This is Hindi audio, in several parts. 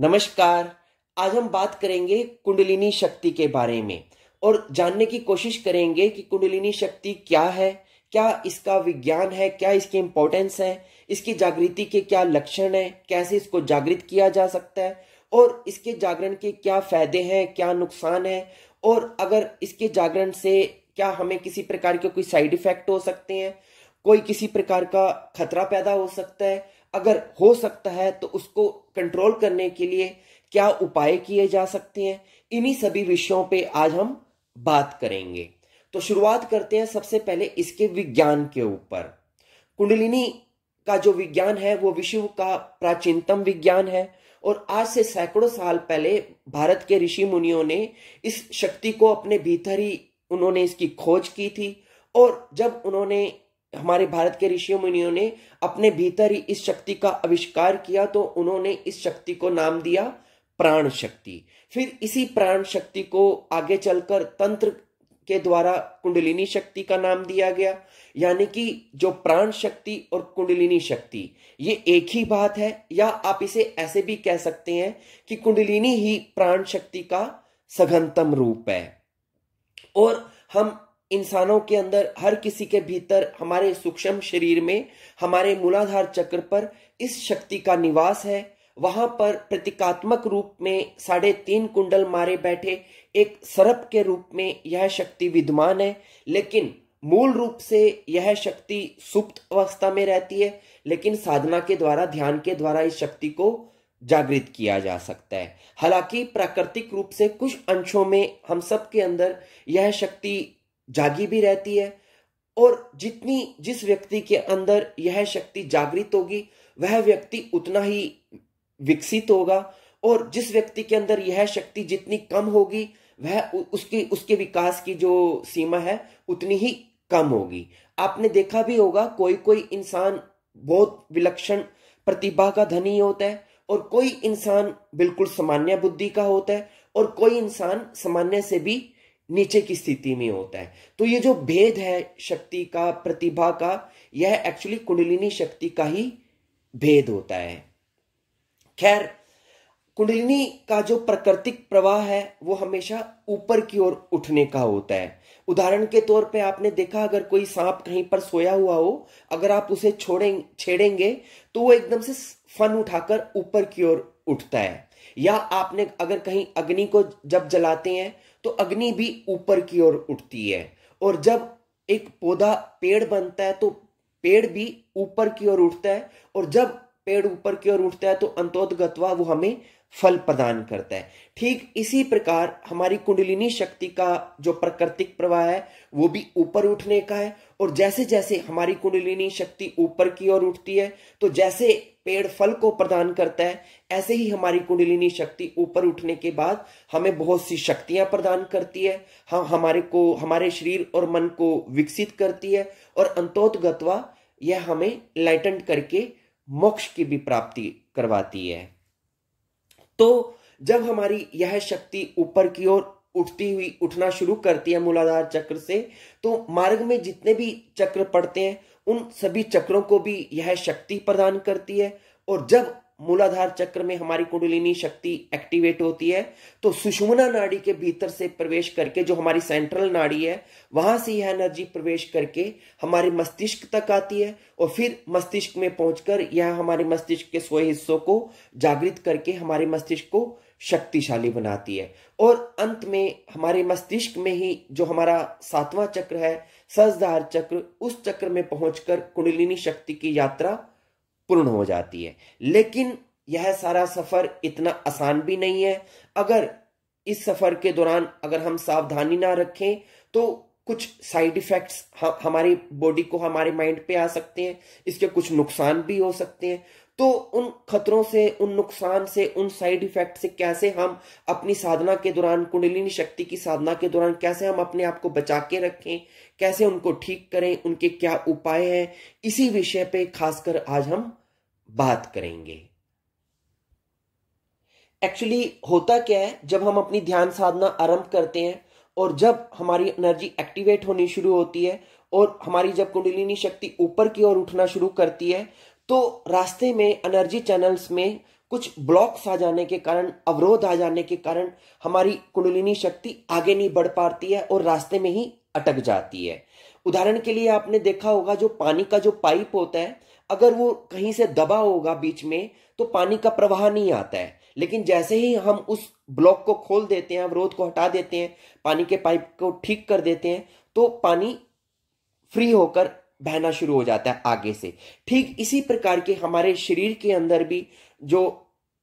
नमस्कार आज हम बात करेंगे कुंडलिनी शक्ति के बारे में और जानने की कोशिश करेंगे कि कुंडलिनी शक्ति क्या है क्या इसका विज्ञान है क्या इसकी इंपॉर्टेंस है इसकी जागृति के क्या लक्षण है कैसे इसको जागृत किया जा सकता है और इसके जागरण के क्या फायदे हैं क्या नुकसान है और अगर इसके जागरण से क्या हमें किसी प्रकार के कोई साइड इफेक्ट हो सकते हैं कोई किसी प्रकार का खतरा पैदा हो सकता है अगर हो सकता है तो उसको कंट्रोल करने के लिए क्या उपाय किए जा सकते हैं इन्हीं सभी विषयों पे आज हम बात करेंगे तो शुरुआत करते हैं सबसे पहले इसके विज्ञान के ऊपर कुंडलिनी का जो विज्ञान है वो विश्व का प्राचीनतम विज्ञान है और आज से सैकड़ों साल पहले भारत के ऋषि मुनियों ने इस शक्ति को अपने भीतर ही उन्होंने इसकी खोज की थी और जब उन्होंने हमारे भारत के ऋषि मुनियों ने अपने भीतर ही इस शक्ति का आविष्कार किया तो उन्होंने इस शक्ति को नाम दिया प्राण शक्ति फिर इसी प्राण शक्ति को आगे चलकर तंत्र के द्वारा कुंडलिनी शक्ति का नाम दिया गया यानी कि जो प्राण शक्ति और कुंडलिनी शक्ति ये एक ही बात है या आप इसे ऐसे भी कह सकते हैं कि कुंडलिनी ही प्राण शक्ति का सघनतम रूप है और हम इंसानों के अंदर हर किसी के भीतर हमारे सूक्ष्म शरीर में हमारे मूलाधार चक्र पर इस शक्ति का निवास है वहां पर प्रतीकात्मक रूप में साढ़े तीन कुंडल मारे बैठे एक सर्प के रूप में यह शक्ति विद्यमान है लेकिन मूल रूप से यह शक्ति सुप्त अवस्था में रहती है लेकिन साधना के द्वारा ध्यान के द्वारा इस शक्ति को जागृत किया जा सकता है हालांकि प्राकृतिक रूप से कुछ अंशों में हम सब के अंदर यह शक्ति जागी भी रहती है और जितनी जिस व्यक्ति के अंदर यह शक्ति जागृत होगी वह व्यक्ति उतना ही विकसित होगा और जिस व्यक्ति के अंदर यह शक्ति जितनी कम होगी वह उसकी उसके विकास की जो सीमा है उतनी ही कम होगी आपने देखा भी होगा कोई कोई इंसान बहुत विलक्षण प्रतिभा का धनी होता है और कोई इंसान बिल्कुल सामान्य बुद्धि का होता है और कोई इंसान सामान्य से भी नीचे की स्थिति में होता है तो ये जो भेद है शक्ति का प्रतिभा का यह एक्चुअली कुंडलिनी शक्ति का ही भेद होता है खैर कुंडलिनी का जो प्राकृतिक प्रवाह है वो हमेशा ऊपर की ओर उठने का होता है उदाहरण के तौर पे आपने देखा अगर कोई सांप कहीं पर सोया हुआ हो अगर आप उसे छोड़ें छेड़ेंगे तो वो एकदम से फन उठाकर ऊपर की ओर उठता है या आपने अगर कहीं अग्नि को जब जलाते हैं तो अग्नि भी ऊपर की ओर उठती है और जब एक पौधा पेड़ बनता है तो पेड़ भी ऊपर की ओर उठता है और जब पेड़ ऊपर की ओर उठता है तो अंतोदगत्वा वो हमें फल प्रदान करता है ठीक इसी प्रकार हमारी कुंडलिनी शक्ति का जो प्राकृतिक प्रवाह है वो भी ऊपर उठने का है और जैसे जैसे हमारी कुंडलिनी शक्ति ऊपर की ओर उठती है तो जैसे पेड़ फल को प्रदान करता है ऐसे ही हमारी कुंडलिनी शक्ति ऊपर उठने के बाद हमें बहुत सी शक्तियां प्रदान करती है हम हाँ, हमारे को हमारे शरीर और मन को विकसित करती है और अंतोत गत्वा यह हमें लाइटेंट करके मोक्ष की भी प्राप्ति करवाती है तो जब हमारी यह शक्ति ऊपर की ओर उठती हुई उठना शुरू करती है मूलाधार चक्र से तो मार्ग में जितने भी चक्र पड़ते हैं उन सभी चक्रों को भी यह शक्ति प्रदान करती है और जब मूलाधार चक्र में हमारी कुंडलिनी शक्ति एक्टिवेट होती है तो सुषुमना नाड़ी के भीतर से प्रवेश करके जो हमारी सेंट्रल नाड़ी है वहां से यह एनर्जी प्रवेश करके हमारे मस्तिष्क तक आती है और फिर मस्तिष्क में पहुंचकर यह हमारे मस्तिष्क के सोए हिस्सों को जागृत करके हमारे मस्तिष्क को शक्तिशाली बनाती है और अंत में हमारे मस्तिष्क में ही जो हमारा सातवां चक्र है सजधार चक्र उस चक्र में पहुंचकर कुंडलिनी शक्ति की यात्रा पूर्ण हो जाती है लेकिन यह सारा सफ़र इतना आसान भी नहीं है अगर इस सफ़र के दौरान अगर हम सावधानी ना रखें तो कुछ साइड इफ़ेक्ट्स हमारी बॉडी को हमारे माइंड पे आ सकते हैं इसके कुछ नुकसान भी हो सकते हैं तो उन खतरों से उन नुकसान से उन साइड इफेक्ट से कैसे हम अपनी साधना के दौरान कुंडलिनी शक्ति की साधना के दौरान कैसे हम अपने आप को बचा के रखें कैसे उनको ठीक करें उनके क्या उपाय हैं इसी विषय पे खासकर आज हम बात करेंगे एक्चुअली होता क्या है जब हम अपनी ध्यान साधना आरंभ करते हैं और जब हमारी एनर्जी एक्टिवेट होनी शुरू होती है और हमारी जब कुंडलिनी शक्ति ऊपर की ओर उठना शुरू करती है तो रास्ते में एनर्जी चैनल्स में कुछ ब्लॉक्स आ जाने के कारण अवरोध आ जाने के कारण हमारी कुंडलिनी शक्ति आगे नहीं बढ़ पाती है और रास्ते में ही अटक जाती है उदाहरण के लिए आपने देखा होगा जो पानी का जो पाइप होता है अगर वो कहीं से दबा होगा बीच में तो पानी का प्रवाह नहीं आता है लेकिन जैसे ही हम उस ब्लॉक को खोल देते हैं अवरोध को हटा देते हैं पानी के पाइप को ठीक कर देते हैं तो पानी फ्री होकर बहना शुरू हो जाता है आगे से ठीक इसी प्रकार के हमारे शरीर के अंदर भी जो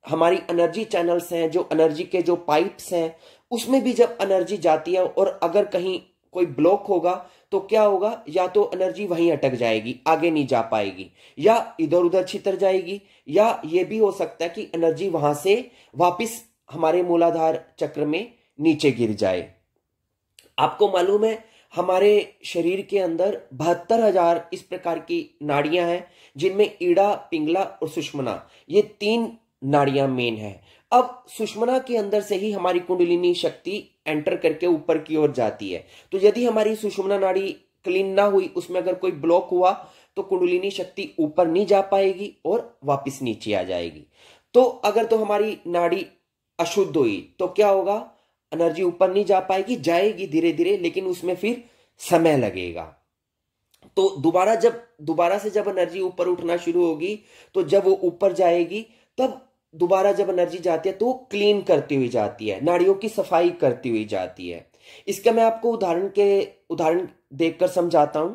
हमारी एनर्जी चैनल्स हैं जो एनर्जी के जो पाइप्स हैं उसमें भी जब एनर्जी जाती है और अगर कहीं कोई ब्लॉक होगा तो क्या होगा या तो एनर्जी वहीं अटक जाएगी आगे नहीं जा पाएगी या इधर उधर छितर जाएगी या ये भी हो सकता है कि एनर्जी वहां से वापस हमारे मूलाधार चक्र में नीचे गिर जाए आपको मालूम है हमारे शरीर के अंदर बहत्तर हजार इस प्रकार की नाड़ियां हैं जिनमें ईड़ा पिंगला और सुषमना ये तीन नाड़ियां मेन है अब सुषमना के अंदर से ही हमारी कुंडलिनी शक्ति एंटर करके ऊपर की ओर जाती है तो यदि हमारी सुषमना नाड़ी क्लीन ना हुई उसमें अगर कोई ब्लॉक हुआ तो कुंडलिनी शक्ति ऊपर नहीं जा पाएगी और वापस नीचे आ जाएगी तो अगर तो हमारी नाड़ी अशुद्ध हुई तो क्या होगा एनर्जी ऊपर नहीं जा पाएगी जाएगी धीरे धीरे लेकिन उसमें फिर समय लगेगा तो दोबारा जब दोबारा से जब एनर्जी ऊपर उठना शुरू होगी तो जब वो ऊपर जाएगी तब दोबारा जब एनर्जी जाती है तो क्लीन करती हुई जाती है नाड़ियों की सफाई करती हुई जाती है इसका मैं आपको उदाहरण के उदाहरण देखकर समझाता हूं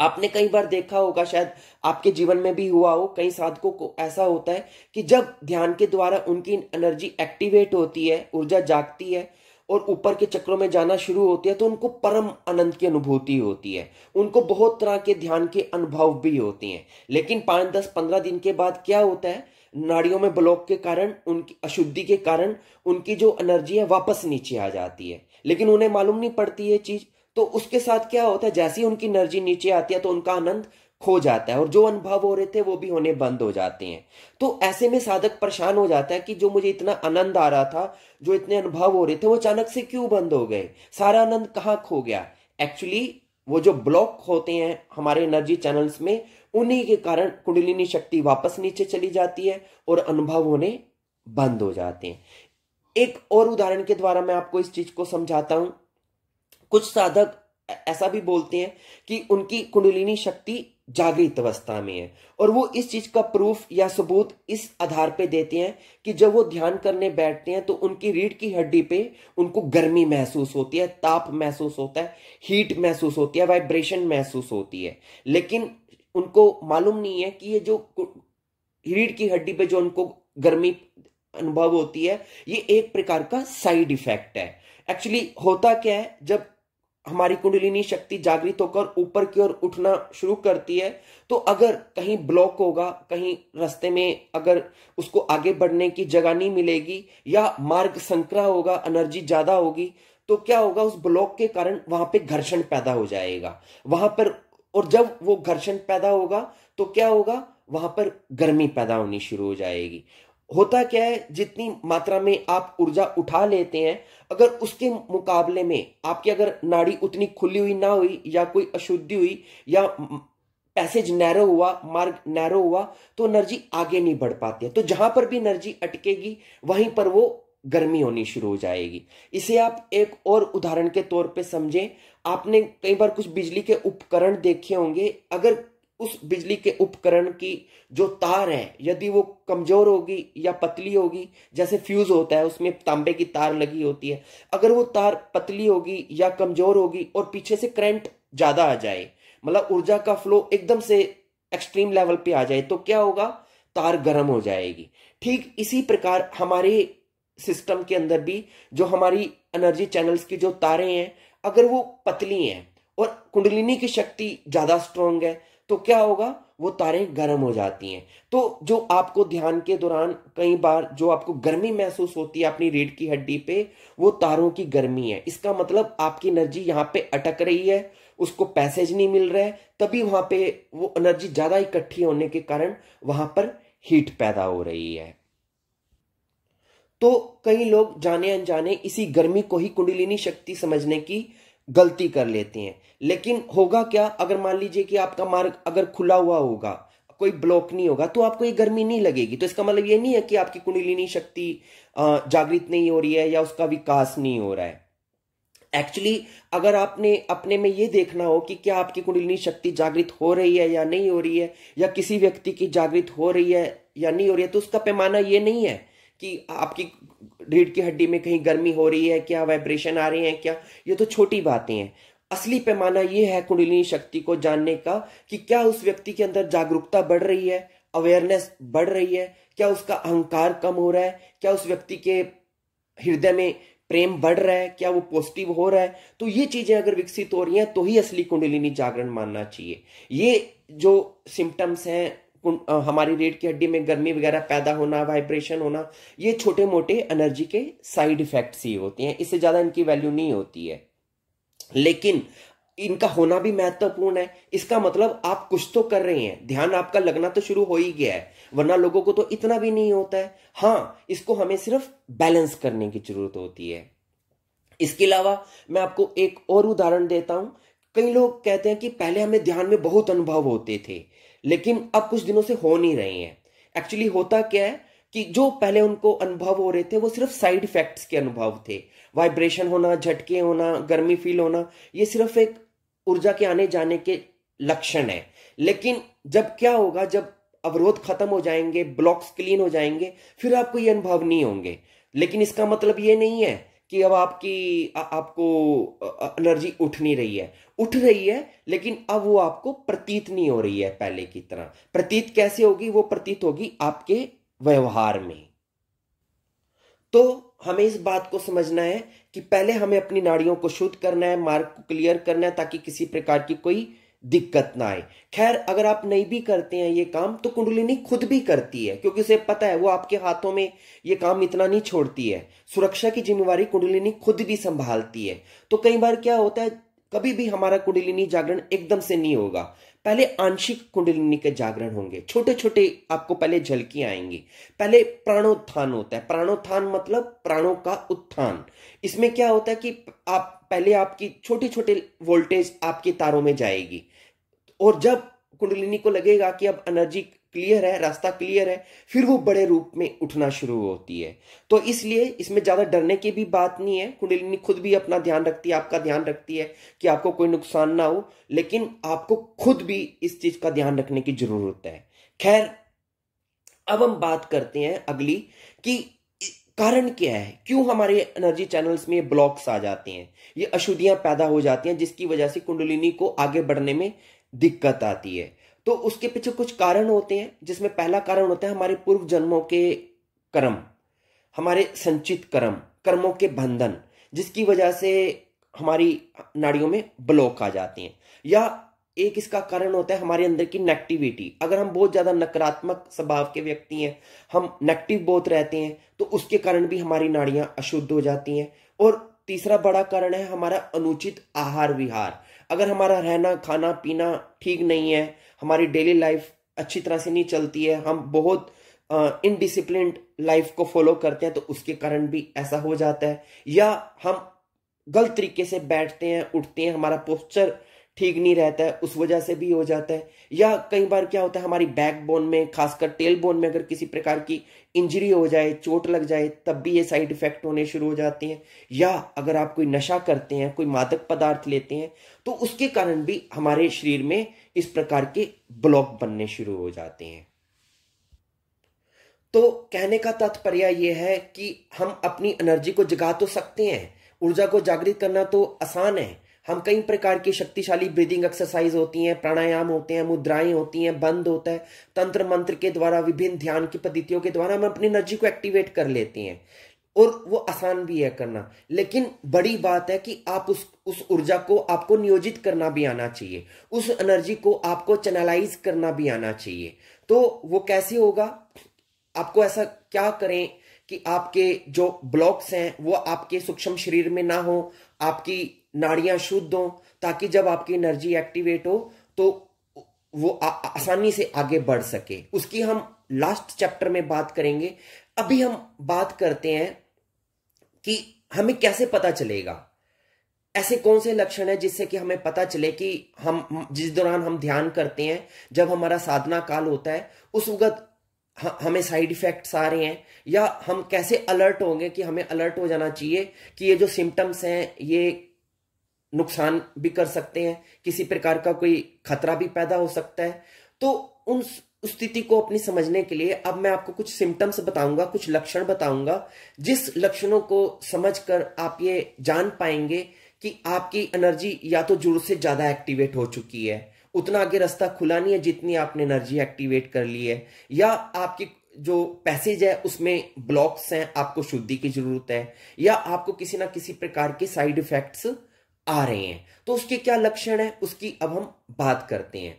आपने कई बार देखा होगा शायद आपके जीवन में भी हुआ हो कई साधकों को ऐसा होता है कि जब ध्यान के द्वारा उनकी एनर्जी एक्टिवेट होती है ऊर्जा जागती है और ऊपर के चक्रों में जाना शुरू होती है तो उनको परम आनंद की अनुभूति होती है उनको बहुत तरह के ध्यान के अनुभव भी होते हैं लेकिन पाँच दस पंद्रह दिन के बाद क्या होता है नाड़ियों में ब्लॉक के कारण उनकी अशुद्धि के कारण उनकी जो एनर्जी है वापस नीचे आ जाती है लेकिन उन्हें मालूम नहीं पड़ती ये चीज़ तो उसके साथ क्या होता है जैसे ही उनकी एनर्जी नीचे आती है तो उनका आनंद खो जाता है और जो अनुभव हो रहे थे वो भी होने बंद हो जाते हैं तो ऐसे में साधक परेशान हो जाता है कि जो मुझे इतना आनंद आ रहा था जो इतने अनुभव हो रहे थे वो अचानक से क्यों बंद हो गए सारा आनंद कहाँ खो गया एक्चुअली वो जो ब्लॉक होते हैं हमारे एनर्जी चैनल्स में उन्हीं के कारण कुंडलिनी शक्ति वापस नीचे चली जाती है और अनुभव होने बंद हो जाते हैं एक और उदाहरण के द्वारा मैं आपको इस चीज को समझाता हूं कुछ साधक ऐसा भी बोलते हैं कि उनकी कुंडलिनी शक्ति जागृत अवस्था में है और वो इस चीज का प्रूफ या सबूत इस आधार पे देते हैं कि जब वो ध्यान करने बैठते हैं तो उनकी रीढ़ की हड्डी पे उनको गर्मी महसूस होती है ताप महसूस होता है हीट महसूस होती है वाइब्रेशन महसूस होती है लेकिन उनको मालूम नहीं है कि ये जो रीढ़ की हड्डी पे जो उनको गर्मी अनुभव होती है ये एक प्रकार का साइड इफेक्ट है एक्चुअली होता क्या है जब हमारी कुंडलिनी शक्ति जागृत होकर ऊपर की ओर उठना शुरू करती है तो अगर कहीं ब्लॉक होगा कहीं रास्ते में अगर उसको आगे बढ़ने की जगह नहीं मिलेगी या मार्ग संकरा होगा एनर्जी ज्यादा होगी तो क्या होगा उस ब्लॉक के कारण वहां पे घर्षण पैदा हो जाएगा वहां पर और जब वो घर्षण पैदा होगा तो क्या होगा वहां पर गर्मी पैदा होनी शुरू हो जाएगी होता क्या है जितनी मात्रा में आप ऊर्जा उठा लेते हैं अगर उसके मुकाबले में आपकी अगर नाड़ी उतनी खुली हुई ना हुई या कोई अशुद्धि हुई या पैसेज नैरो हुआ मार्ग नैरो हुआ तो एनर्जी आगे नहीं बढ़ पाती है तो जहां पर भी एनर्जी अटकेगी वहीं पर वो गर्मी होनी शुरू हो जाएगी इसे आप एक और उदाहरण के तौर पे समझें आपने कई बार कुछ बिजली के उपकरण देखे होंगे अगर उस बिजली के उपकरण की जो तार है यदि वो कमजोर होगी या पतली होगी जैसे फ्यूज होता है उसमें तांबे की तार लगी होती है अगर वो तार पतली होगी या कमजोर होगी और पीछे से करंट ज्यादा आ जाए मतलब ऊर्जा का फ्लो एकदम से एक्सट्रीम लेवल पे आ जाए तो क्या होगा तार गर्म हो जाएगी ठीक इसी प्रकार हमारे सिस्टम के अंदर भी जो हमारी एनर्जी चैनल्स की जो तारें हैं अगर वो पतली हैं और कुंडलिनी की शक्ति ज़्यादा स्ट्रांग है तो क्या होगा वो तारें गर्म हो जाती हैं तो जो आपको ध्यान के दौरान कई बार जो आपको गर्मी महसूस होती है अपनी रीढ़ की हड्डी पे वो तारों की गर्मी है इसका मतलब आपकी एनर्जी यहाँ पे अटक रही है उसको पैसेज नहीं मिल रहा है तभी वहां पे वो एनर्जी ज़्यादा इकट्ठी होने के कारण वहां पर हीट पैदा हो रही है तो कई लोग जाने अनजाने इसी गर्मी को ही कुंडलिनी शक्ति समझने की गलती कर लेते हैं लेकिन होगा क्या अगर मान लीजिए कि आपका मार्ग अगर खुला हुआ होगा कोई ब्लॉक नहीं होगा तो आपको ये गर्मी नहीं लगेगी तो इसका मतलब ये नहीं है कि आपकी कुंडलिनी शक्ति जागृत नहीं हो रही है या उसका विकास नहीं हो रहा है एक्चुअली अगर आपने अपने में ये देखना हो कि क्या आपकी कुंडलिनी शक्ति जागृत हो रही है या नहीं हो रही है या किसी व्यक्ति की जागृत हो रही है या नहीं हो रही है तो उसका पैमाना ये नहीं है कि आपकी रीढ़ की हड्डी में कहीं गर्मी हो रही है क्या वाइब्रेशन आ रही है क्या ये तो छोटी बातें हैं असली पैमाना ये है कुंडलिनी शक्ति को जानने का कि क्या उस व्यक्ति के अंदर जागरूकता बढ़ रही है अवेयरनेस बढ़ रही है क्या उसका अहंकार कम हो रहा है क्या उस व्यक्ति के हृदय में प्रेम बढ़ रहा है क्या वो पॉजिटिव हो रहा है तो ये चीजें अगर विकसित हो रही हैं तो ही असली कुंडलिनी जागरण मानना चाहिए ये जो सिम्टम्स हैं हमारी रेट की हड्डी में गर्मी वगैरह पैदा होना वाइब्रेशन होना ये छोटे मोटे एनर्जी के साइड इफेक्ट्स ही होते हैं इससे ज़्यादा इनकी वैल्यू नहीं होती है लेकिन इनका होना भी महत्वपूर्ण है इसका मतलब आप कुछ तो कर रहे हैं ध्यान आपका लगना तो शुरू हो ही गया है वरना लोगों को तो इतना भी नहीं होता है हाँ इसको हमें सिर्फ बैलेंस करने की जरूरत होती है इसके अलावा मैं आपको एक और उदाहरण देता हूं कई लोग कहते हैं कि पहले हमें ध्यान में बहुत अनुभव होते थे लेकिन अब कुछ दिनों से हो नहीं रहे हैं एक्चुअली होता क्या है कि जो पहले उनको अनुभव हो रहे थे वो सिर्फ साइड इफेक्ट्स के अनुभव थे वाइब्रेशन होना झटके होना गर्मी फील होना ये सिर्फ एक ऊर्जा के आने जाने के लक्षण है लेकिन जब क्या होगा जब अवरोध खत्म हो जाएंगे ब्लॉक्स क्लीन हो जाएंगे फिर आपको ये अनुभव नहीं होंगे लेकिन इसका मतलब ये नहीं है कि अब आपकी आ, आपको एनर्जी उठ नहीं रही है उठ रही है लेकिन अब वो आपको प्रतीत नहीं हो रही है पहले की तरह प्रतीत कैसे होगी वो प्रतीत होगी आपके व्यवहार में तो हमें इस बात को समझना है कि पहले हमें अपनी नाड़ियों को शुद्ध करना है मार्ग को क्लियर करना है ताकि किसी प्रकार की कोई दिक्कत ना आए खैर अगर आप नहीं भी करते हैं ये काम तो कुंडलिनी खुद भी करती है क्योंकि उसे पता है वो आपके हाथों में ये काम इतना नहीं छोड़ती है सुरक्षा की जिम्मेवारी कुंडलिनी खुद भी संभालती है तो कई बार क्या होता है कभी भी हमारा कुंडलिनी जागरण एकदम से नहीं होगा पहले आंशिक कुंडलिनी के जागरण होंगे छोटे छोटे आपको पहले झलकी आएंगी पहले प्राणोत्थान होता है प्राणोत्थान मतलब प्राणों का उत्थान इसमें क्या होता है कि आप पहले आपकी छोटे छोटे वोल्टेज आपके तारों में जाएगी और जब कुंडलिनी को लगेगा कि अब एनर्जी क्लियर है रास्ता क्लियर है फिर वो बड़े रूप में उठना शुरू होती है तो इसलिए इसमें ज़्यादा डरने की भी बात नहीं है कुंडलिनी खुद भी अपना ध्यान रखती है आपका ध्यान रखती है कि आपको कोई नुकसान ना हो लेकिन आपको खुद भी इस चीज़ का ध्यान रखने की ज़रूरत है खैर अब हम बात करते हैं अगली कि कारण क्या है क्यों हमारे एनर्जी चैनल्स में ब्लॉक्स आ जाते हैं ये अशुद्धियां पैदा हो जाती हैं जिसकी वजह से कुंडलिनी को आगे बढ़ने में दिक्कत आती है तो उसके पीछे कुछ कारण होते हैं जिसमें पहला कारण होता है हमारे पूर्व जन्मों के कर्म हमारे संचित कर्म कर्मों के बंधन जिसकी वजह से हमारी नाड़ियों में ब्लॉक आ जाते हैं या एक इसका कारण होता है हमारे अंदर की नेगेटिविटी अगर हम बहुत ज़्यादा नकारात्मक स्वभाव के व्यक्ति हैं हम नेगेटिव बहुत रहते हैं तो उसके कारण भी हमारी नाड़ियां अशुद्ध हो जाती हैं और तीसरा बड़ा कारण है हमारा अनुचित आहार विहार अगर हमारा रहना खाना पीना ठीक नहीं है हमारी डेली लाइफ अच्छी तरह से नहीं चलती है हम बहुत इनडिसिप्लिन लाइफ को फॉलो करते हैं तो उसके कारण भी ऐसा हो जाता है या हम गलत तरीके से बैठते हैं उठते हैं हमारा पोस्चर ठीक नहीं रहता है उस वजह से भी हो जाता है या कई बार क्या होता है हमारी बैक बोन में खासकर टेल बोन में अगर किसी प्रकार की इंजरी हो जाए चोट लग जाए तब भी ये साइड इफेक्ट होने शुरू हो जाते हैं या अगर आप कोई नशा करते हैं कोई मादक पदार्थ लेते हैं तो उसके कारण भी हमारे शरीर में इस प्रकार के ब्लॉक बनने शुरू हो जाते हैं तो कहने का तात्पर्य यह है कि हम अपनी एनर्जी को जगा तो सकते हैं ऊर्जा को जागृत करना तो आसान है हम कई प्रकार की शक्तिशाली ब्रीदिंग एक्सरसाइज होती हैं प्राणायाम होते हैं मुद्राएं होती हैं बंद होता है तंत्र मंत्र के द्वारा विभिन्न ध्यान की पद्धतियों के द्वारा हम अपनी एनर्जी को एक्टिवेट कर लेते हैं और वो आसान भी है करना लेकिन बड़ी बात है कि आप उस उस ऊर्जा को आपको नियोजित करना भी आना चाहिए उस एनर्जी को आपको चैनलाइज करना भी आना चाहिए तो वो कैसे होगा आपको ऐसा क्या करें कि आपके जो ब्लॉक्स हैं वो आपके सूक्ष्म शरीर में ना हो आपकी नाड़ियाँ शुद्ध हों ताकि जब आपकी एनर्जी एक्टिवेट हो तो वो आसानी से आगे बढ़ सके उसकी हम लास्ट चैप्टर में बात करेंगे अभी हम बात करते हैं कि हमें कैसे पता चलेगा ऐसे कौन से लक्षण है जिससे कि हमें पता चले कि हम जिस दौरान हम ध्यान करते हैं जब हमारा साधना काल होता है उस वक्त हमें साइड इफेक्ट्स आ रहे हैं या हम कैसे अलर्ट होंगे कि हमें अलर्ट हो जाना चाहिए कि ये जो सिम्टम्स हैं ये नुकसान भी कर सकते हैं किसी प्रकार का कोई खतरा भी पैदा हो सकता है तो उन स्थिति को अपनी समझने के लिए अब मैं आपको कुछ सिम्टम्स बताऊंगा कुछ लक्षण बताऊंगा जिस लक्षणों को समझकर आप ये जान पाएंगे कि आपकी एनर्जी या तो जुड़ से ज्यादा एक्टिवेट हो चुकी है उतना आगे रास्ता खुला नहीं है जितनी आपने एनर्जी एक्टिवेट कर ली है या आपकी जो पैसेज है उसमें ब्लॉक्स हैं आपको शुद्धि की जरूरत है या आपको किसी ना किसी प्रकार के साइड इफेक्ट्स आ रहे हैं तो उसके क्या लक्षण है उसकी अब हम बात करते हैं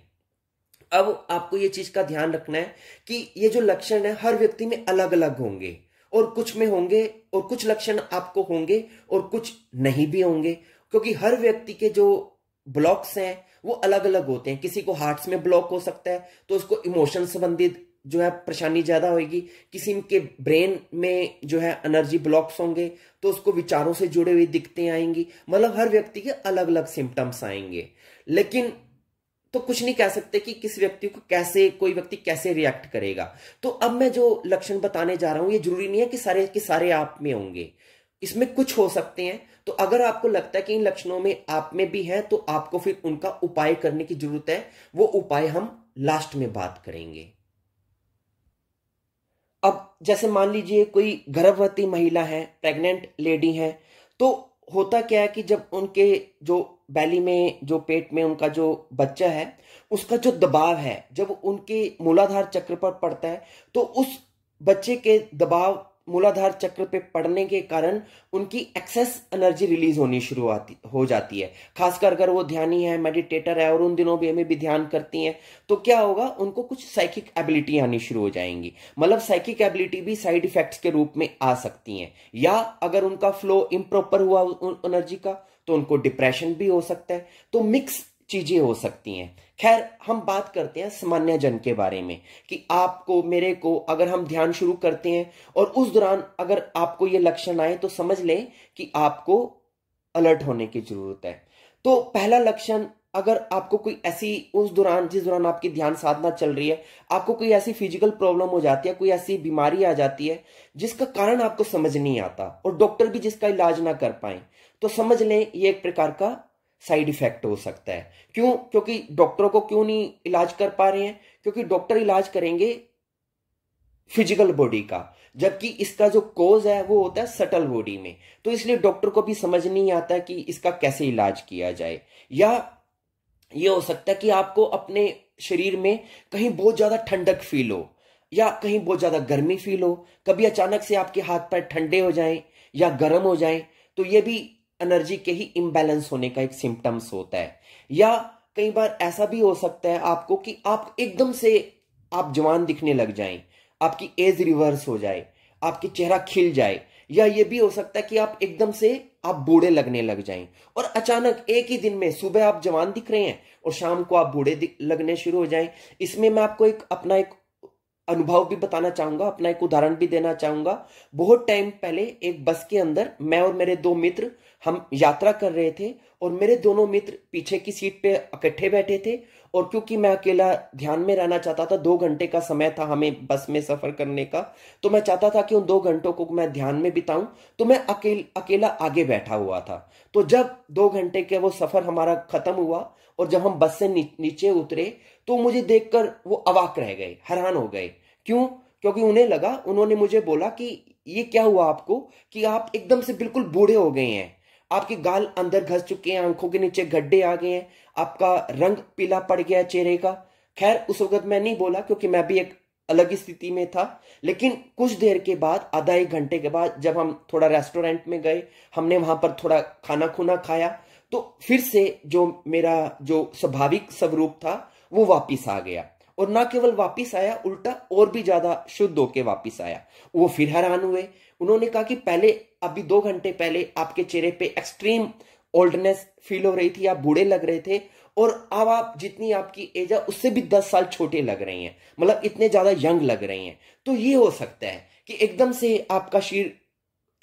अब आपको ये चीज का ध्यान रखना है कि ये जो लक्षण है हर व्यक्ति में अलग अलग होंगे और कुछ में होंगे और कुछ लक्षण आपको होंगे और कुछ नहीं भी होंगे क्योंकि हर व्यक्ति के जो ब्लॉक्स हैं वो अलग अलग होते हैं किसी को हार्ट्स में ब्लॉक हो सकता है तो उसको इमोशन संबंधित जो है परेशानी ज़्यादा होगी किसी के ब्रेन में जो है एनर्जी ब्लॉक्स होंगे तो उसको विचारों से जुड़े हुए दिक्कतें आएंगी मतलब हर व्यक्ति के अलग अलग सिम्टम्स आएंगे लेकिन तो कुछ नहीं कह सकते कि किस व्यक्ति को कैसे कोई व्यक्ति कैसे रिएक्ट करेगा तो अब मैं जो लक्षण बताने जा रहा हूं ये जरूरी नहीं है कि सारे के सारे आप में होंगे इसमें कुछ हो सकते हैं तो अगर आपको लगता है कि इन लक्षणों में आप में भी है तो आपको फिर उनका उपाय करने की जरूरत है वो उपाय हम लास्ट में बात करेंगे अब जैसे मान लीजिए कोई गर्भवती महिला है प्रेग्नेंट लेडी है तो होता क्या है कि जब उनके जो बैली में जो पेट में उनका जो बच्चा है उसका जो दबाव है जब उनके मूलाधार चक्र पर पड़ता है तो उस बच्चे के दबाव मूलाधार चक्र पे पड़ने के कारण उनकी एक्सेस एनर्जी रिलीज होनी शुरू आती हो जाती है खासकर अगर वो ध्यानी है मेडिटेटर है और उन दिनों भी हमें भी ध्यान करती हैं तो क्या होगा उनको कुछ साइकिक एबिलिटी आनी शुरू हो जाएंगी मतलब साइकिक एबिलिटी भी साइड इफेक्ट्स के रूप में आ सकती हैं या अगर उनका फ्लो इम्प्रॉपर हुआ एनर्जी का तो उनको डिप्रेशन भी हो सकता है तो मिक्स चीज़ें हो सकती हैं खैर हम बात करते हैं सामान्य जन के बारे में कि आपको मेरे को अगर हम ध्यान शुरू करते हैं और उस दौरान अगर आपको ये लक्षण आए तो समझ लें कि आपको अलर्ट होने की ज़रूरत है तो पहला लक्षण अगर आपको कोई ऐसी उस दौरान जिस दौरान आपकी ध्यान साधना चल रही है आपको कोई ऐसी फिजिकल प्रॉब्लम हो जाती है कोई ऐसी बीमारी आ जाती है जिसका कारण आपको समझ नहीं आता और डॉक्टर भी जिसका इलाज ना कर पाए तो समझ लें ये एक प्रकार का साइड इफेक्ट हो सकता है क्यों क्योंकि डॉक्टरों को क्यों नहीं इलाज कर पा रहे हैं क्योंकि डॉक्टर इलाज करेंगे फिजिकल बॉडी का जबकि इसका जो कोज है वो होता है सटल बॉडी में तो इसलिए डॉक्टर को भी समझ नहीं आता कि इसका कैसे इलाज किया जाए या ये हो सकता है कि आपको अपने शरीर में कहीं बहुत ज्यादा ठंडक फील हो या कहीं बहुत ज्यादा गर्मी फील हो कभी अचानक से आपके हाथ पैर ठंडे हो जाए या गर्म हो जाए तो ये भी एनर्जी के ही इम्बैलेंस होने का एक सिम्टम्स होता है या कई बार ऐसा भी हो सकता है आपको कि आप एकदम से आप जवान दिखने लग जाएं आपकी एज रिवर्स हो जाए आपकी चेहरा खिल जाए या ये भी हो सकता है कि आप एकदम से आप बूढ़े लगने लग जाएं और अचानक एक ही दिन में सुबह आप जवान दिख रहे हैं और शाम को आप बूढ़े लगने शुरू हो जाएं इसमें मैं आपको एक अपना एक अनुभव भी बताना चाहूंगा अपना एक उदाहरण भी देना चाहूंगा बहुत टाइम पहले एक बस के अंदर मैं और मेरे दो मित्र हम यात्रा कर रहे थे और मेरे दोनों मित्र पीछे की सीट पे इकट्ठे बैठे थे और क्योंकि मैं अकेला ध्यान में रहना चाहता था दो घंटे का समय था हमें बस में सफर करने का तो मैं चाहता था कि उन दो घंटों को मैं ध्यान में बिताऊं तो मैं अकेल अकेला आगे बैठा हुआ था तो जब दो घंटे का वो सफर हमारा खत्म हुआ और जब हम बस से नी, नीचे उतरे तो मुझे देखकर वो अवाक रह गए हैरान हो गए क्यों क्योंकि उन्हें लगा उन्होंने मुझे बोला कि ये क्या हुआ आपको कि आप एकदम से बिल्कुल बूढ़े हो गए हैं आपके गाल अंदर घस चुके हैं आंखों के नीचे गड्ढे आ गए हैं आपका रंग पीला पड़ गया है चेहरे का खैर उस वक्त मैं नहीं बोला क्योंकि मैं भी एक अलग स्थिति में था लेकिन कुछ देर के बाद आधा एक घंटे के बाद जब हम थोड़ा रेस्टोरेंट में गए हमने वहां पर थोड़ा खाना खुना खाया तो फिर से जो मेरा जो स्वाभाविक स्वरूप था वो वापिस आ गया और ना केवल वापिस आया उल्टा और भी ज्यादा शुद्ध होके वापिस आया वो फिर हैरान हुए उन्होंने कहा कि पहले अभी दो घंटे पहले आपके चेहरे पे एक्सट्रीम ओल्डनेस फील हो रही थी आप बूढ़े लग रहे थे और अब आप जितनी आपकी एज है उससे भी दस साल छोटे लग रही हैं मतलब इतने ज़्यादा यंग लग रही हैं तो ये हो सकता है कि एकदम से आपका शरीर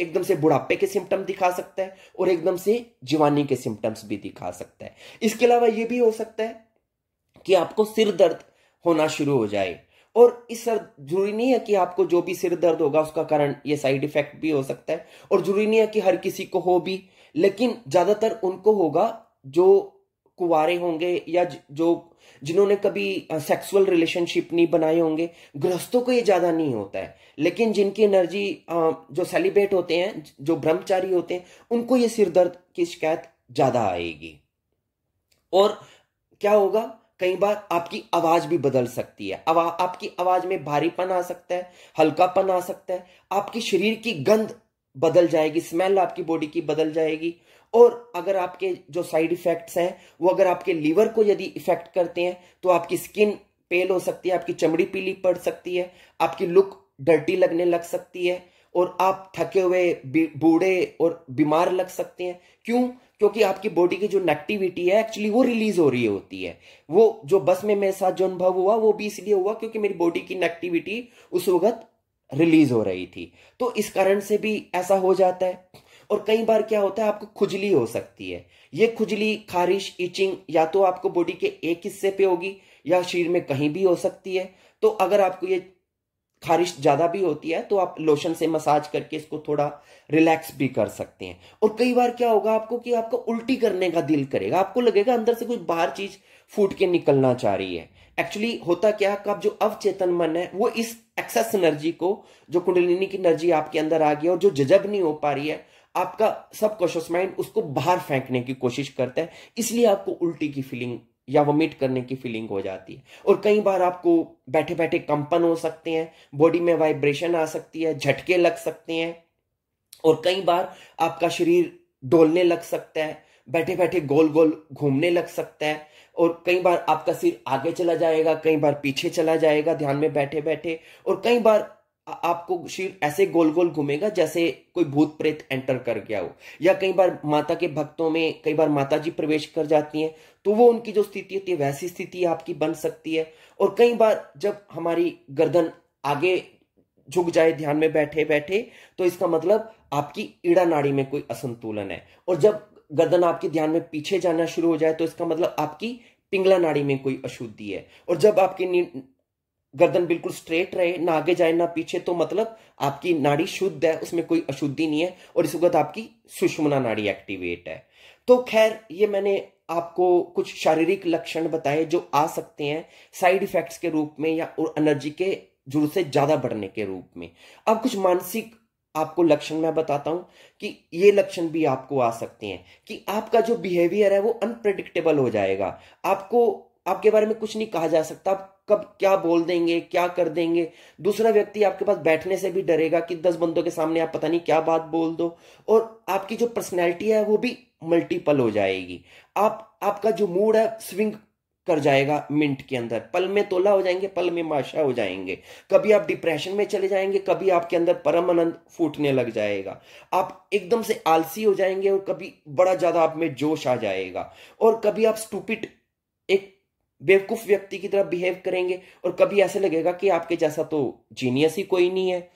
एकदम से बुढ़ापे के सिम्टम दिखा सकता है और एकदम से जीवानी के सिम्टम्स भी दिखा सकता है इसके अलावा ये भी हो सकता है कि आपको सिर दर्द होना शुरू हो जाए और इस सर जरूरी नहीं है कि आपको जो भी सिर दर्द होगा उसका कारण ये साइड इफेक्ट भी हो सकता है और जरूरी नहीं है कि हर किसी को हो भी लेकिन ज्यादातर उनको होगा जो कुवारे होंगे या जो जिन्होंने कभी सेक्सुअल रिलेशनशिप नहीं बनाए होंगे गृहस्थों को ये ज्यादा नहीं होता है लेकिन जिनकी एनर्जी जो सेलिब्रेट होते हैं जो ब्रह्मचारी होते हैं उनको ये सिर दर्द की शिकायत ज्यादा आएगी और क्या होगा कई बार आपकी आवाज भी बदल सकती है आवा, आपकी आवाज में भारीपन आ सकता है हल्कापन आ सकता है आपकी शरीर की गंध बदल जाएगी स्मेल आपकी बॉडी की बदल जाएगी और अगर आपके जो साइड इफेक्ट्स हैं वो अगर आपके लीवर को यदि इफेक्ट करते हैं तो आपकी स्किन पेल हो सकती है आपकी चमड़ी पीली पड़ सकती है आपकी लुक डर्टी लगने लग सकती है और आप थके हुए बूढ़े और बीमार लग सकते हैं क्यों क्योंकि आपकी बॉडी की जो नेगेटिविटी है एक्चुअली वो रिलीज हो रही होती है वो जो बस में मेरे साथ जो अनुभव हुआ वो भी इसलिए हुआ क्योंकि मेरी बॉडी की नेगेटिविटी उस वक्त रिलीज हो रही थी तो इस कारण से भी ऐसा हो जाता है और कई बार क्या होता है आपको खुजली हो सकती है ये खुजली खारिश इचिंग या तो आपको बॉडी के एक हिस्से पे होगी या शरीर में कहीं भी हो सकती है तो अगर आपको ये खारिश ज़्यादा भी होती है तो आप लोशन से मसाज करके इसको थोड़ा रिलैक्स भी कर सकते हैं और कई बार क्या होगा आपको कि आपको उल्टी करने का दिल करेगा आपको लगेगा अंदर से कुछ बाहर चीज़ फूट के निकलना चाह रही है एक्चुअली होता क्या है आपका जो अवचेतन मन है वो इस एक्सेस एनर्जी को जो कुंडलिनी की एनर्जी आपके अंदर आ गई है और जो जजब नहीं हो पा रही है आपका सब माइंड उसको बाहर फेंकने की कोशिश करता है इसलिए आपको उल्टी की फीलिंग या वमिट करने की फीलिंग हो जाती है और कई बार आपको बैठे बैठे कंपन हो सकते हैं बॉडी में वाइब्रेशन आ सकती है झटके लग सकते हैं और कई बार आपका शरीर डोलने लग सकता है बैठे बैठे गोल गोल घूमने लग सकता है और कई बार आपका सिर आगे चला जाएगा कई बार पीछे चला जाएगा ध्यान में बैठे बैठे और कई बार आपको शिव ऐसे गोल गोल घूमेगा जैसे कोई भूत प्रेत एंटर कर गया हो या कई बार माता के भक्तों में कई बार माता जी प्रवेश कर जाती हैं तो वो उनकी जो स्थिति होती है वैसी स्थिति आपकी बन सकती है और कई बार जब हमारी गर्दन आगे झुक जाए ध्यान में बैठे बैठे तो इसका मतलब आपकी ईड़ा नाड़ी में कोई असंतुलन है और जब गर्दन आपके ध्यान में पीछे जाना शुरू हो जाए तो इसका मतलब आपकी पिंगला नाड़ी में कोई अशुद्धि है और जब आपकी गर्दन बिल्कुल स्ट्रेट रहे ना आगे जाए ना पीछे तो मतलब आपकी नाड़ी शुद्ध है उसमें कोई अशुद्धि नहीं है और इस वक्त आपकी सुषमना नाड़ी एक्टिवेट है तो खैर ये मैंने आपको कुछ शारीरिक लक्षण बताए जो आ सकते हैं साइड इफेक्ट्स के रूप में या और एनर्जी के जरूर से ज्यादा बढ़ने के रूप में अब कुछ मानसिक आपको लक्षण मैं बताता हूं कि ये लक्षण भी आपको आ सकते हैं कि आपका जो बिहेवियर है वो अनप्रडिक्टेबल हो जाएगा आपको आपके बारे में कुछ नहीं कहा जा सकता आप कब क्या बोल देंगे क्या कर देंगे दूसरा व्यक्ति आपके पास बैठने से भी डरेगा कि दस बंदों के सामने आप पता नहीं क्या बात बोल दो और आपकी जो पर्सनैलिटी है वो भी मल्टीपल हो जाएगी आप आपका जो मूड है स्विंग कर जाएगा मिनट के अंदर पल में तोला हो जाएंगे पल में माशा हो जाएंगे कभी आप डिप्रेशन में चले जाएंगे कभी आपके अंदर परम आनंद फूटने लग जाएगा आप एकदम से आलसी हो जाएंगे और कभी बड़ा ज्यादा आप में जोश आ जाएगा और कभी आप स्टूपिट एक बेवकूफ व्यक्ति की तरह बिहेव करेंगे और कभी ऐसे लगेगा कि आपके जैसा तो जीनियस ही कोई नहीं है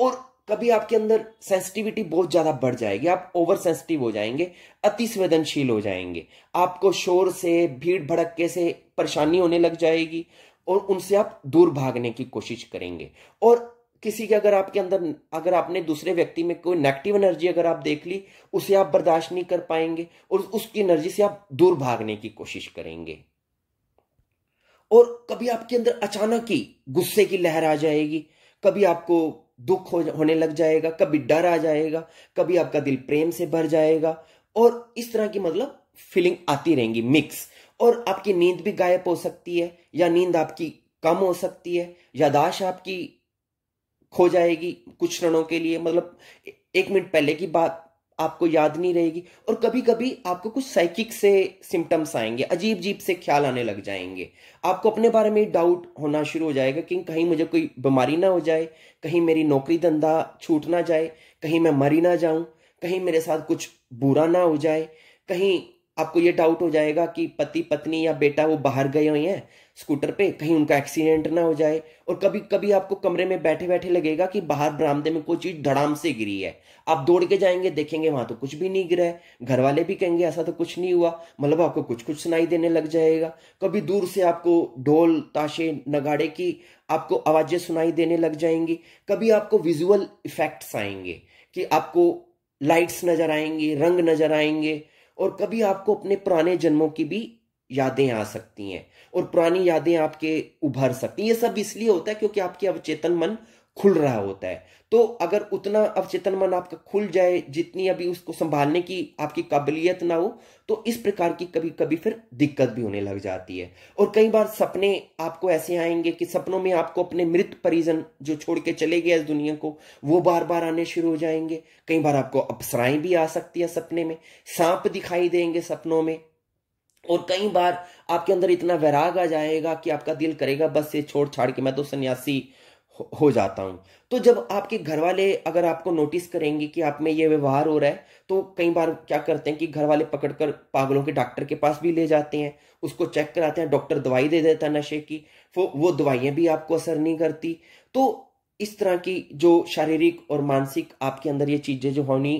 और कभी आपके अंदर सेंसिटिविटी बहुत ज्यादा बढ़ जाएगी आप ओवर सेंसिटिव हो जाएंगे अति संवेदनशील हो जाएंगे आपको शोर से भीड़ भड़के से परेशानी होने लग जाएगी और उनसे आप दूर भागने की कोशिश करेंगे और किसी के अगर आपके अंदर अगर आपने दूसरे व्यक्ति में कोई नेगेटिव एनर्जी अगर आप देख ली उसे आप बर्दाश्त नहीं कर पाएंगे और उसकी एनर्जी से आप दूर भागने की कोशिश करेंगे और कभी आपके अंदर अचानक ही गुस्से की लहर आ जाएगी कभी आपको दुख हो, होने लग जाएगा कभी डर आ जाएगा कभी आपका दिल प्रेम से भर जाएगा और इस तरह की मतलब फीलिंग आती रहेंगी मिक्स और आपकी नींद भी गायब हो सकती है या नींद आपकी कम हो सकती है यादाश आपकी खो जाएगी कुछ क्षणों के लिए मतलब एक मिनट पहले की बात आपको याद नहीं रहेगी और कभी कभी आपको कुछ साइकिक से सिम्टम्स आएंगे अजीब अजीब से ख्याल आने लग जाएंगे आपको अपने बारे में डाउट होना शुरू हो जाएगा कि कहीं मुझे कोई बीमारी ना हो जाए कहीं मेरी नौकरी धंधा छूट ना जाए कहीं मैं मरी ना जाऊं कहीं मेरे साथ कुछ बुरा ना हो जाए कहीं आपको ये डाउट हो जाएगा कि पति पत्नी या बेटा वो बाहर गए हुए हैं स्कूटर पे कहीं उनका एक्सीडेंट ना हो जाए और कभी कभी आपको कमरे में बैठे बैठे लगेगा कि बाहर बरामदे में कोई चीज धड़ाम से गिरी है आप दौड़ के जाएंगे देखेंगे वहां तो कुछ भी नहीं गिरा है घर वाले भी कहेंगे ऐसा तो कुछ नहीं हुआ मतलब आपको कुछ कुछ सुनाई देने लग जाएगा कभी दूर से आपको ढोल ताशे नगाड़े की आपको आवाजें सुनाई देने लग जाएंगी कभी आपको विजुअल इफेक्ट्स आएंगे कि आपको लाइट्स नजर आएंगी रंग नजर आएंगे और कभी आपको अपने पुराने जन्मों की भी यादें आ सकती हैं और पुरानी यादें आपके उभर सकती हैं ये सब इसलिए होता है क्योंकि आपके अवचेतन मन खुल रहा होता है तो अगर उतना अवचेतन मन आपका खुल जाए जितनी अभी उसको संभालने की आपकी काबिलियत ना हो तो इस प्रकार की कभी कभी फिर दिक्कत भी होने लग जाती है और कई बार सपने आपको ऐसे आएंगे कि सपनों में आपको अपने मृत परिजन जो छोड़ के चले गए इस दुनिया को वो बार बार आने शुरू हो जाएंगे कई बार आपको अप्सराएं भी आ सकती है सपने में सांप दिखाई देंगे सपनों में और कई बार आपके अंदर इतना वैराग आ जाएगा कि आपका दिल करेगा बस ये छोड़ छाड़ के मैं तो सन्यासी हो जाता हूँ तो जब आपके घर वाले अगर आपको नोटिस करेंगे कि आप में ये व्यवहार हो रहा है तो कई बार क्या करते हैं कि घर वाले पकड़कर पागलों के डॉक्टर के पास भी ले जाते हैं उसको चेक कराते हैं डॉक्टर दवाई दे देता है नशे की वो वो दवाइयाँ भी आपको असर नहीं करती तो इस तरह की जो शारीरिक और मानसिक आपके अंदर ये चीज़ें जो होनी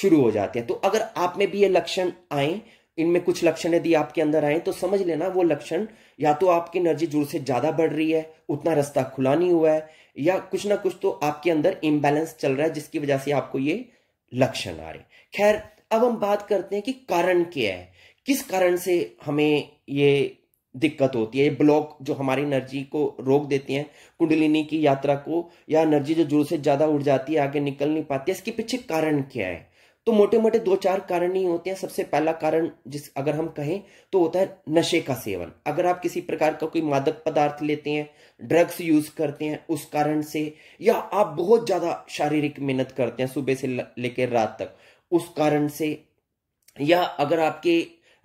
शुरू हो जाती है तो अगर आप में भी ये लक्षण आए इनमें कुछ लक्षण यदि आपके अंदर आए तो समझ लेना वो लक्षण या तो आपकी एनर्जी जोर से ज़्यादा बढ़ रही है उतना रास्ता खुला नहीं हुआ है या कुछ ना कुछ तो आपके अंदर इम्बैलेंस चल रहा है जिसकी वजह से आपको ये लक्षण आ रहे खैर अब हम बात करते हैं कि कारण क्या है किस कारण से हमें ये दिक्कत होती है ये ब्लॉक जो हमारी एनर्जी को रोक देती हैं कुंडलिनी की यात्रा को या एनर्जी जो जोर से ज़्यादा उड़ जाती है आगे निकल नहीं पाती है इसके पीछे कारण क्या है तो मोटे मोटे दो चार कारण नहीं होते हैं सबसे पहला कारण जिस अगर हम कहें तो होता है नशे का सेवन अगर आप किसी प्रकार का कोई मादक पदार्थ लेते हैं ड्रग्स यूज करते हैं उस कारण से या आप बहुत ज्यादा शारीरिक मेहनत करते हैं सुबह से लेकर रात तक उस कारण से या अगर आपके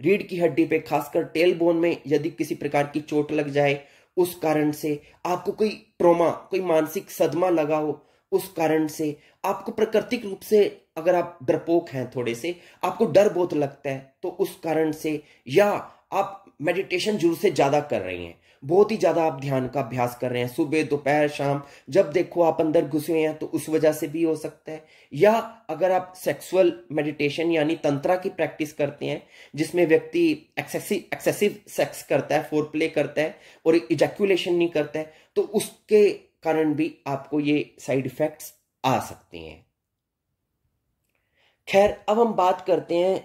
रीढ़ की हड्डी पे खासकर टेल बोन में यदि किसी प्रकार की चोट लग जाए उस कारण से आपको कोई ट्रोमा कोई मानसिक सदमा लगा हो उस कारण से आपको प्राकृतिक रूप से अगर आप डरपोक हैं थोड़े से आपको डर बहुत लगता है तो उस कारण से या आप मेडिटेशन जरूर से ज़्यादा कर रही हैं बहुत ही ज़्यादा आप ध्यान का अभ्यास कर रहे हैं सुबह दोपहर शाम जब देखो आप अंदर घुसे हुए हैं तो उस वजह से भी हो सकता है या अगर आप सेक्सुअल मेडिटेशन यानी तंत्रा की प्रैक्टिस करते हैं जिसमें व्यक्ति एक्सेसिव एक्सेसिव सेक्स करता है फोर प्ले करता है और इजैक्यूलेशन नहीं करता है तो उसके कारण भी आपको ये साइड इफेक्ट्स आ सकते हैं खैर अब हम बात करते हैं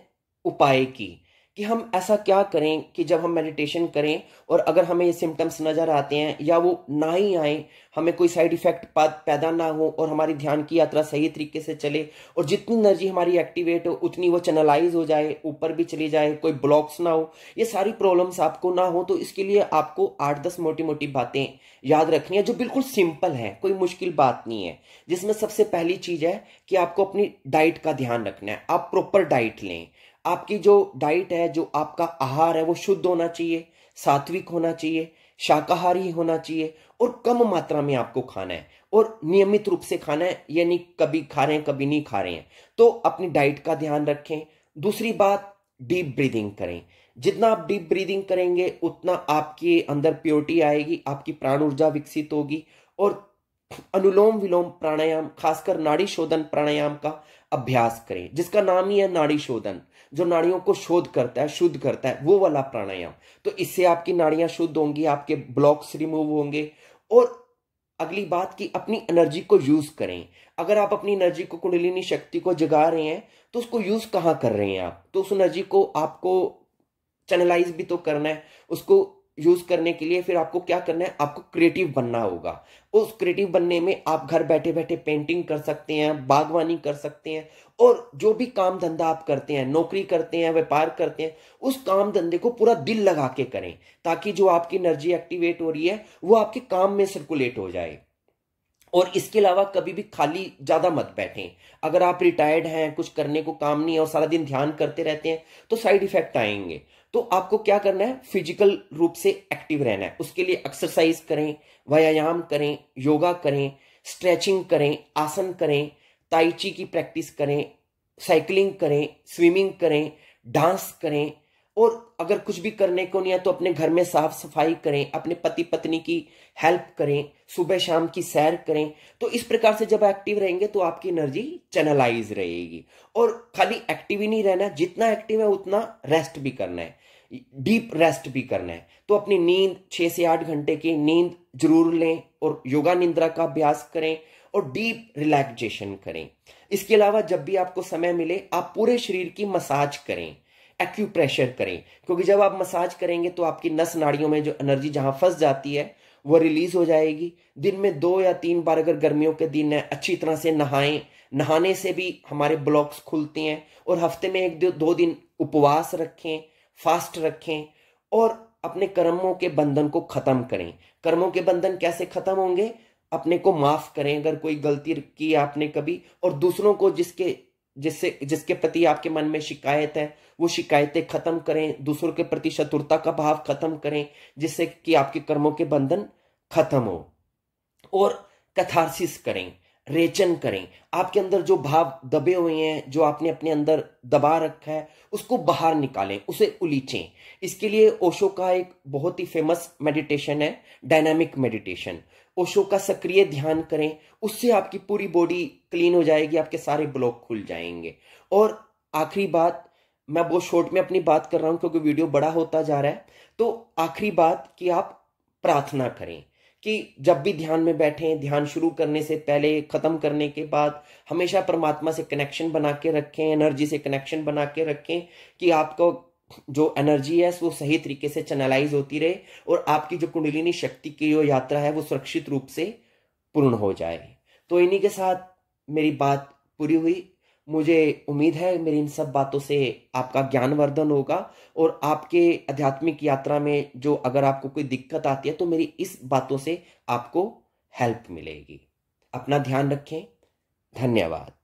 उपाय की कि हम ऐसा क्या करें कि जब हम मेडिटेशन करें और अगर हमें ये सिम्टम्स नज़र आते हैं या वो ना ही आए हमें कोई साइड इफेक्ट पैदा ना हो और हमारी ध्यान की यात्रा सही तरीके से चले और जितनी एनर्जी हमारी एक्टिवेट हो उतनी वो चैनलाइज हो जाए ऊपर भी चली जाए कोई ब्लॉक्स ना हो ये सारी प्रॉब्लम्स आपको ना हो तो इसके लिए आपको आठ दस मोटी मोटी बातें याद रखनी है जो बिल्कुल सिंपल है कोई मुश्किल बात नहीं है जिसमें सबसे पहली चीज़ है कि आपको अपनी डाइट का ध्यान रखना है आप प्रॉपर डाइट लें आपकी जो डाइट है जो आपका आहार है वो शुद्ध होना चाहिए सात्विक होना चाहिए शाकाहारी होना चाहिए और कम मात्रा में आपको खाना है और नियमित रूप से खाना है यानी कभी खा रहे हैं कभी नहीं खा रहे हैं तो अपनी डाइट का ध्यान रखें दूसरी बात डीप ब्रीदिंग करें जितना आप डीप ब्रीदिंग करेंगे उतना आपके अंदर प्योरिटी आएगी आपकी प्राण ऊर्जा विकसित होगी और अनुलोम विलोम प्राणायाम खासकर नाड़ी शोधन प्राणायाम का अभ्यास करें जिसका नाम ही है नाड़ी शोधन जो नाड़ियों को शोध करता है शुद्ध करता है वो वाला प्राणायाम तो इससे आपकी नाड़ियां शुद्ध होंगी आपके ब्लॉक्स रिमूव होंगे और अगली बात की अपनी एनर्जी को यूज करें अगर आप अपनी एनर्जी को कुंडलिनी शक्ति को जगा रहे हैं तो उसको यूज कहाँ कर रहे हैं आप तो उस एनर्जी को आपको चैनलाइज भी तो करना है उसको यूज करने के लिए फिर आपको क्या करना है आपको क्रिएटिव बनना होगा उस क्रिएटिव बनने में आप घर बैठे बैठे पेंटिंग कर सकते हैं बागवानी कर सकते हैं और जो भी काम धंधा आप करते हैं नौकरी करते हैं व्यापार करते हैं उस काम धंधे को पूरा दिल लगा के करें ताकि जो आपकी एनर्जी एक्टिवेट हो रही है वो आपके काम में सर्कुलेट हो जाए और इसके अलावा कभी भी खाली ज्यादा मत बैठे अगर आप रिटायर्ड हैं कुछ करने को काम नहीं है और सारा दिन ध्यान करते रहते हैं तो साइड इफेक्ट आएंगे तो आपको क्या करना है फिजिकल रूप से एक्टिव रहना है उसके लिए एक्सरसाइज करें व्यायाम करें योगा करें स्ट्रेचिंग करें आसन करें ताइची की प्रैक्टिस करें साइकिलिंग करें स्विमिंग करें डांस करें और अगर कुछ भी करने को नहीं है तो अपने घर में साफ सफाई करें अपने पति पत्नी की हेल्प करें सुबह शाम की सैर करें तो इस प्रकार से जब एक्टिव रहेंगे तो आपकी एनर्जी चैनलाइज रहेगी और खाली एक्टिव ही नहीं रहना जितना एक्टिव है उतना रेस्ट भी करना है डीप रेस्ट भी करना है तो अपनी नींद छः से आठ घंटे की नींद जरूर लें और योगा निंद्रा का अभ्यास करें और डीप रिलैक्सेशन करें इसके अलावा जब भी आपको समय मिले आप पूरे शरीर की मसाज करें एक्यूप्रेशर करें क्योंकि जब आप मसाज करेंगे तो आपकी नस नाड़ियों में जो एनर्जी जहां फंस जाती है वो रिलीज हो जाएगी दिन में दो या तीन बार अगर गर्मियों के दिन है अच्छी तरह से नहाएं नहाने से भी हमारे ब्लॉक्स खुलते हैं और हफ्ते में एक दो दिन उपवास रखें फास्ट रखें और अपने कर्मों के बंधन को खत्म करें कर्मों के बंधन कैसे खत्म होंगे अपने को माफ करें अगर कोई गलती की आपने कभी और दूसरों को जिसके जिससे जिसके प्रति आपके मन में शिकायत है वो शिकायतें खत्म करें दूसरों के प्रति शत्रुता का भाव खत्म करें जिससे कि आपके कर्मों के बंधन खत्म हो और कथारसिस करें रेचन करें आपके अंदर जो भाव दबे हुए हैं जो आपने अपने अंदर दबा रखा है उसको बाहर निकालें उसे उलीचें इसके लिए ओशो का एक बहुत ही फेमस मेडिटेशन है डायनामिक मेडिटेशन ओशो का सक्रिय ध्यान करें उससे आपकी पूरी बॉडी क्लीन हो जाएगी आपके सारे ब्लॉक खुल जाएंगे और आखिरी बात मैं बहुत शॉर्ट में अपनी बात कर रहा हूँ क्योंकि वीडियो बड़ा होता जा रहा है तो आखिरी बात कि आप प्रार्थना करें कि जब भी ध्यान में बैठें ध्यान शुरू करने से पहले ख़त्म करने के बाद हमेशा परमात्मा से कनेक्शन बना के रखें एनर्जी से कनेक्शन बना के रखें कि आपको जो एनर्जी है वो सही तरीके से चैनलाइज होती रहे और आपकी जो कुंडलिनी शक्ति की जो यात्रा है वो सुरक्षित रूप से पूर्ण हो जाए तो इन्हीं के साथ मेरी बात पूरी हुई मुझे उम्मीद है मेरी इन सब बातों से आपका ज्ञानवर्धन होगा और आपके आध्यात्मिक यात्रा में जो अगर आपको कोई दिक्कत आती है तो मेरी इस बातों से आपको हेल्प मिलेगी अपना ध्यान रखें धन्यवाद